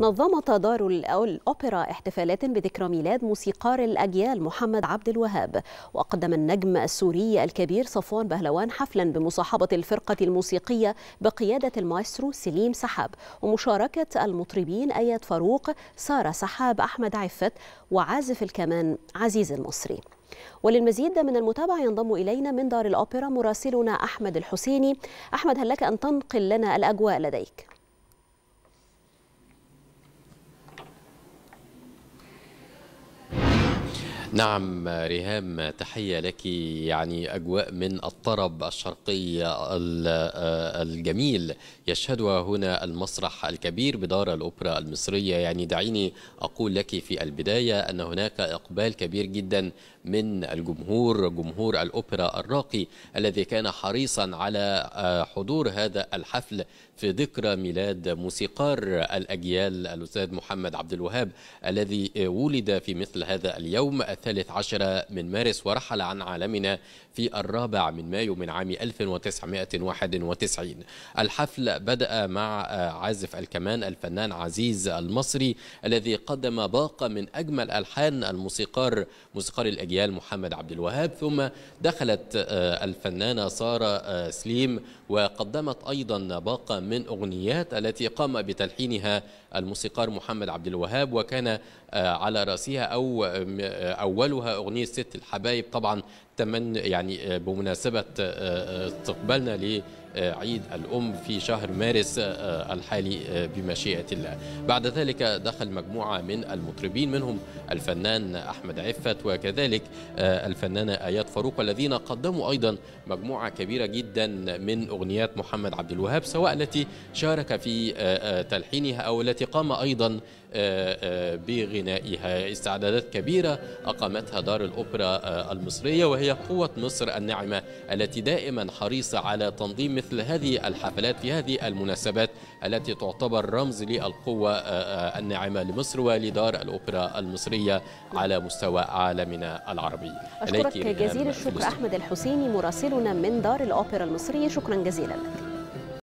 نظمت دار الأوبرا احتفالات بذكرى ميلاد موسيقار الأجيال محمد عبد الوهاب وقدم النجم السوري الكبير صفوان بهلوان حفلا بمصاحبة الفرقة الموسيقية بقيادة المايسترو سليم سحاب ومشاركة المطربين آيات فاروق سارة سحاب أحمد عفت وعازف الكمان عزيز المصري وللمزيد من المتابعة ينضم إلينا من دار الأوبرا مراسلنا أحمد الحسيني أحمد هل لك أن تنقل لنا الأجواء لديك؟ نعم ريهام تحية لك يعني أجواء من الطرب الشرقي آه، الجميل يشهدها هنا المسرح الكبير بدار الأوبرا المصرية يعني دعيني أقول لك في البداية أن هناك إقبال كبير جدا من الجمهور جمهور الأوبرا الراقي الذي كان حريصا على آه، حضور هذا الحفل في ذكرى ميلاد موسيقار الأجيال الأستاذ محمد عبد الوهاب الذي آه، ولد في مثل هذا اليوم الثالث عشر من مارس ورحل عن عالمنا في الرابع من مايو من عام 1991 الحفل بدأ مع آه، عازف الكمان الفنان عزيز المصري الذي قدم باقة من أجمل ألحان الموسيقار موسيقار الأجيال محمد عبد الوهاب ثم دخلت آه، الفنانة سارة آه، سليم وقدمت أيضا باقة من أغنيات التي قام بتلحينها الموسيقار محمد عبد الوهاب وكان على رأسها أو أو أولها أغنية ست الحبايب طبعا تمن يعني آه، بمناسبة آه، آه، استقبالنا ل عيد الأم في شهر مارس آه، الحالي آه، بمشيئة الله بعد ذلك دخل مجموعة من المطربين منهم الفنان أحمد عفت وكذلك آه، الفنانة آيات فاروق الذين قدموا أيضا مجموعة كبيرة جدا من أغنيات محمد عبد الوهاب سواء التي شارك في تلحينها أو التي قام أيضا بغنائها استعدادات كبيرة أقامتها دار الأوبرا المصرية وهي قوة مصر الناعمة التي دائما حريصة على تنظيم مثل هذه الحفلات في هذه المناسبات التي تعتبر رمز للقوة آه، آه، الناعمة لمصر ولدار الأوبرا المصرية على مستوى عالمنا العربي أشكرك جزيل الشكر أحمد الحسيني مراسلنا من دار الأوبرا المصرية شكرا جزيلا لك